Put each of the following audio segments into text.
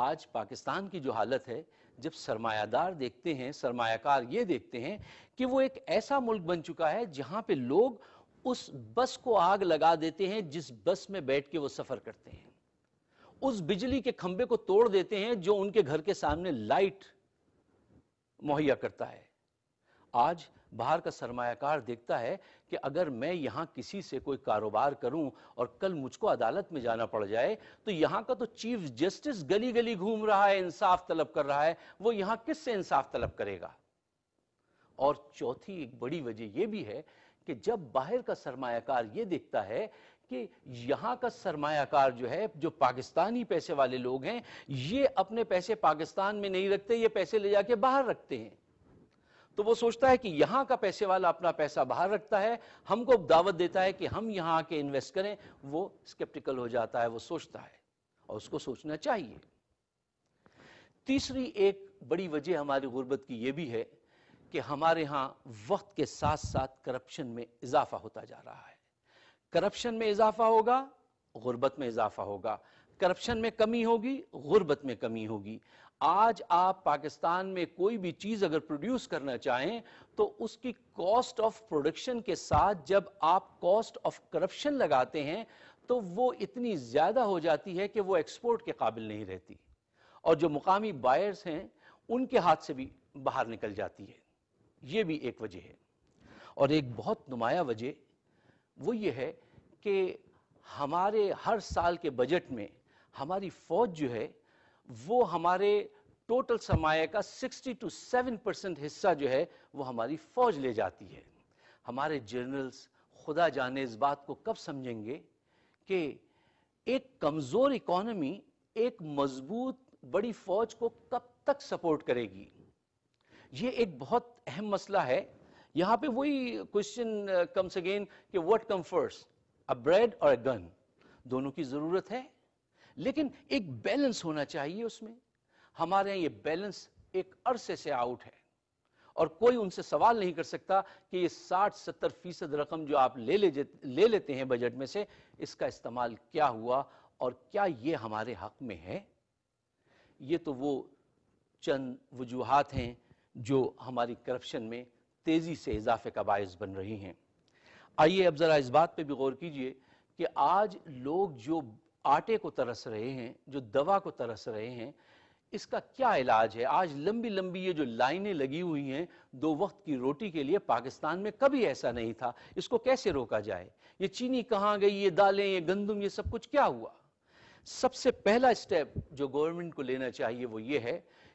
आज पाकिस्तान की जो हालत है जब सरमायादार देखते हैं सरमायाकार ये देखते हैं कि वो एक ऐसा मुल्क बन चुका है जहाँ पे लोग उस बस को आग लगा देते हैं जिस बस में बैठ के वो सफ़र करते हैं उस बिजली के खंभे को तोड़ देते हैं जो उनके घर के सामने लाइट मुहैया करता है आज बाहर का सरमाकार देखता है कि अगर मैं यहाँ किसी से कोई कारोबार करूँ और कल मुझको अदालत में जाना पड़ जाए तो यहाँ का तो चीफ जस्टिस गली गली घूम रहा है इंसाफ तलब कर रहा है वो यहाँ किस से इंसाफ तलब करेगा और चौथी एक बड़ी वजह यह भी है कि जब बाहर का सरमाकार ये देखता है कि यहाँ का सरमायाकार जो है जो पाकिस्तानी पैसे वाले लोग हैं ये अपने पैसे पाकिस्तान में नहीं रखते ये पैसे ले जाके बाहर रखते हैं तो वो सोचता है कि यहाँ का पैसे वाला अपना पैसा बाहर रखता है हमको दावत देता है कि हम यहाँ आके इन्वेस्ट करें वो स्केप्टिकल हो जाता है वो सोचता है और उसको सोचना चाहिए तीसरी एक बड़ी वजह हमारी गुर्बत की यह भी है कि हमारे यहाँ वक्त के साथ साथ करप्शन में इजाफा होता जा रहा है करप्शन में इजाफा होगा गुर्बत में इजाफा होगा करप्शन में कमी होगी गुर्बत में कमी होगी आज आप पाकिस्तान में कोई भी चीज अगर प्रोड्यूस करना चाहें तो उसकी कॉस्ट ऑफ प्रोडक्शन के साथ जब आप कॉस्ट ऑफ करप्शन लगाते हैं तो वो इतनी ज्यादा हो जाती है कि वो एक्सपोर्ट के काबिल नहीं रहती और जो मुकामी बायर्स हैं उनके हाथ से भी बाहर निकल जाती है ये भी एक वजह है और एक बहुत नुमाया वजह वो ये है कि हमारे हर साल के बजट में हमारी फौज जो है वो हमारे टोटल सरमाए का 60 टू 7 परसेंट हिस्सा जो है वो हमारी फौज ले जाती है हमारे जनरल्स खुदा जाने इस बात को कब समझेंगे कि एक कमज़ोर इकोनॉमी एक मजबूत बड़ी फौज को कब तक सपोर्ट करेगी ये एक बहुत अहम मसला है यहां पे वही क्वेश्चन कम्स अगेन कि what come first a bread और अ गन दोनों की ज़रूरत है लेकिन एक बैलेंस होना चाहिए उसमें हमारे यहां ये बैलेंस एक अरसे से आउट है और कोई उनसे सवाल नहीं कर सकता कि ये 60-70 फीसद रकम जो आप ले ले ले लेते हैं बजट में से इसका इस्तेमाल क्या हुआ और क्या ये हमारे हक में है ये तो वो चंद वजूहत हैं जो हमारी करप्शन में तेज़ी से इजाफे का बायस बन रही हैं आइए अब ज़रा इस बात पे भी गौर कीजिए कि आज लोग जो आटे को तरस रहे हैं जो दवा को तरस रहे हैं इसका क्या इलाज है आज लंबी लंबी ये जो लाइनें लगी हुई हैं दो वक्त की रोटी के लिए पाकिस्तान में कभी ऐसा नहीं था इसको कैसे रोका जाए ये चीनी कहाँ गई ये दालें ये गंदम ये सब कुछ क्या हुआ सबसे पहला स्टेप जो गवर्नमेंट को लेना चाहिए वो ये है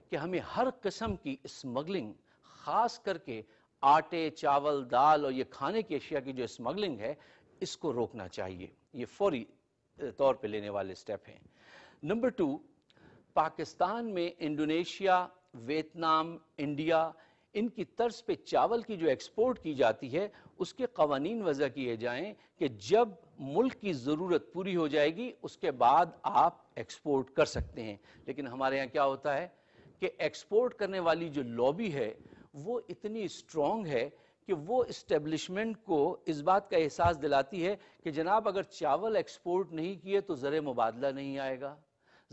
कि हमें हर किस्म की स्मगलिंग खास करके आटे चावल दाल और ये खाने की अशिया की जो स्मगलिंग है इसको रोकना चाहिए ये फौरी तौर पे लेने वाले स्टेप हैं नंबर टू पाकिस्तान में इंडोनेशिया वियतनाम इंडिया इनकी तर्ज पे चावल की जो एक्सपोर्ट की जाती है उसके कवानीन वजह किए जाएं कि जब मुल्क की ज़रूरत पूरी हो जाएगी उसके बाद आप एक्सपोर्ट कर सकते हैं लेकिन हमारे यहाँ क्या होता है कि एक्सपोर्ट करने वाली जो लॉबी है वो इतनी स्ट्रॉन्ग है कि वो इस्टेब्लिशमेंट को इस बात का एहसास दिलाती है कि जनाब अगर चावल एक्सपोर्ट नहीं किए तो ज़र मुबादला नहीं आएगा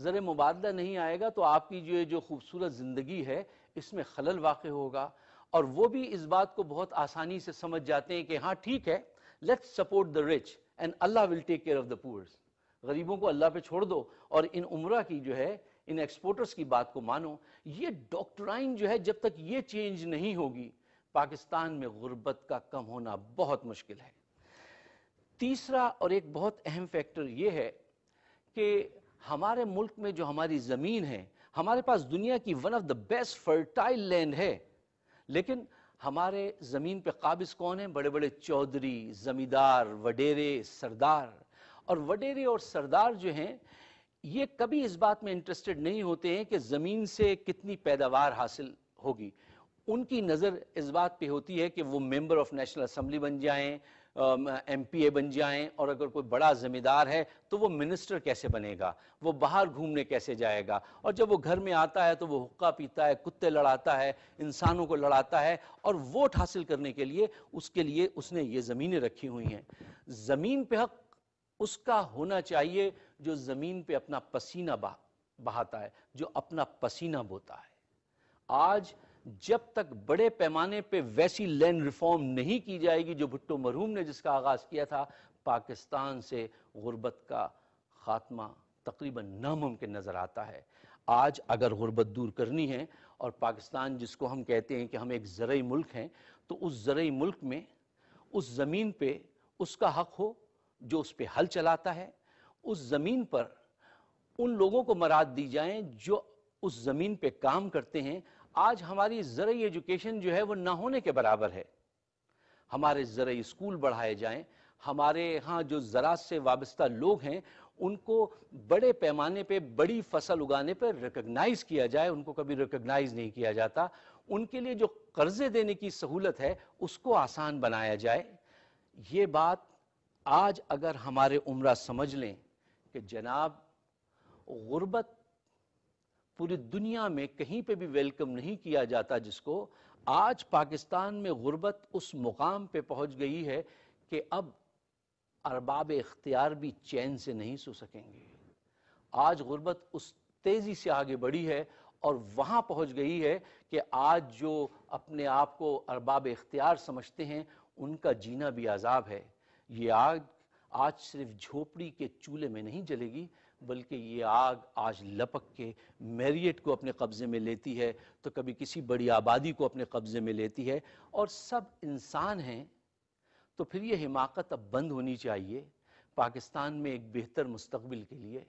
ज़र मुबादला नहीं आएगा तो आपकी जो ये जो खूबसूरत ज़िंदगी है इसमें खलल वाक़ होगा और वो भी इस बात को बहुत आसानी से समझ जाते हैं कि हाँ ठीक है let's support the rich and Allah will take care of the poors गरीबों को अल्लाह पे छोड़ दो और इन उम्र की जो है इन एक्सपोर्टर्स की बात को मानो ये डॉक्टराइन जो है जब तक ये चेंज नहीं होगी पाकिस्तान में गुर्बत का कम होना बहुत मुश्किल है तीसरा और एक बहुत अहम फैक्टर ये है कि हमारे मुल्क में जो हमारी ज़मीन है हमारे पास दुनिया की one of the best fertile land है लेकिन हमारे ज़मीन पे काबिज कौन है बड़े बड़े चौधरी ज़मींदार वडेरे सरदार और वडेरे और सरदार जो हैं ये कभी इस बात में इंटरेस्टेड नहीं होते हैं कि ज़मीन से कितनी पैदावार हासिल होगी उनकी नज़र इस बात पे होती है कि वो मेंबर ऑफ नेशनल असम्बली बन जाएं एम पी ए बन जाएं और अगर कोई बड़ा ज़िम्मेदार है तो वो मिनिस्टर कैसे बनेगा वो बाहर घूमने कैसे जाएगा और जब वो घर में आता है तो वो हुक्का पीता है कुत्ते लड़ाता है इंसानों को लड़ाता है और वोट हासिल करने के लिए उसके लिए उसने ये ज़मीनें रखी हुई हैं ज़मीन पे हक उसका होना चाहिए जो ज़मीन पे अपना पसीना बहाता है जो अपना पसीना बोता है आज जब तक बड़े पैमाने पे वैसी लैंड रिफॉर्म नहीं की जाएगी जो भुट्टो मरहूम ने जिसका आगाज़ किया था पाकिस्तान से गुर्बत का खात्मा तकरीबन नामुमकिन नज़र आता है आज अगर गुर्बत दूर करनी है और पाकिस्तान जिसको हम कहते हैं कि हम एक ज़रूरी मुल्क हैं तो उस ज़रूरी मुल्क में उस ज़मीन पर उसका हक हो जो उस पर हल चलाता है उस ज़मीन पर उन लोगों को मराद दी जाए जो उस ज़मीन पे काम करते हैं आज हमारी जरिए एजुकेशन जो है वो ना होने के बराबर है हमारे जरिए स्कूल बढ़ाए जाएं हमारे यहाँ जो ज़रात से वाबस्ता लोग हैं उनको बड़े पैमाने पे बड़ी फसल उगाने पर रिकग्नाइज़ किया जाए उनको कभी रिकग्नाइज़ नहीं किया जाता उनके लिए जो कर्ज़े देने की सहूलत है उसको आसान बनाया जाए ये बात आज अगर हमारे उम्र समझ लें कि जनाब गुर्बत पूरी दुनिया में कहीं पे भी वेलकम नहीं किया जाता जिसको आज पाकिस्तान में गुर्बत उस मुकाम पे पहुंच गई है कि अब अरबाब इख्तियार भी चैन से नहीं सो सकेंगे आज गुर्बत उस तेज़ी से आगे बढ़ी है और वहाँ पहुँच गई है कि आज जो अपने आप को अरबाब इख्तियार समझते हैं उनका जीना भी आज़ाब है ये आग आज सिर्फ झोपड़ी के चूल्हे में नहीं जलेगी बल्कि ये आग आज लपक के मैरियट को अपने कब्ज़े में लेती है तो कभी किसी बड़ी आबादी को अपने कब्ज़े में लेती है और सब इंसान हैं तो फिर ये हिमाकत अब बंद होनी चाहिए पाकिस्तान में एक बेहतर मुस्तबिल के लिए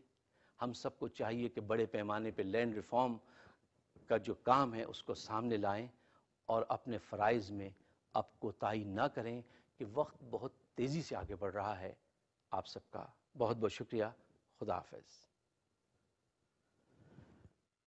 हम सबको चाहिए कि बड़े पैमाने पर लैंड रिफॉर्म का जो काम है उसको सामने लाएं और अपने फ़रज़ में अब कोताही ना करें कि वक्त बहुत तेज़ी से आगे बढ़ रहा है आप सबका बहुत बहुत शुक्रिया Office.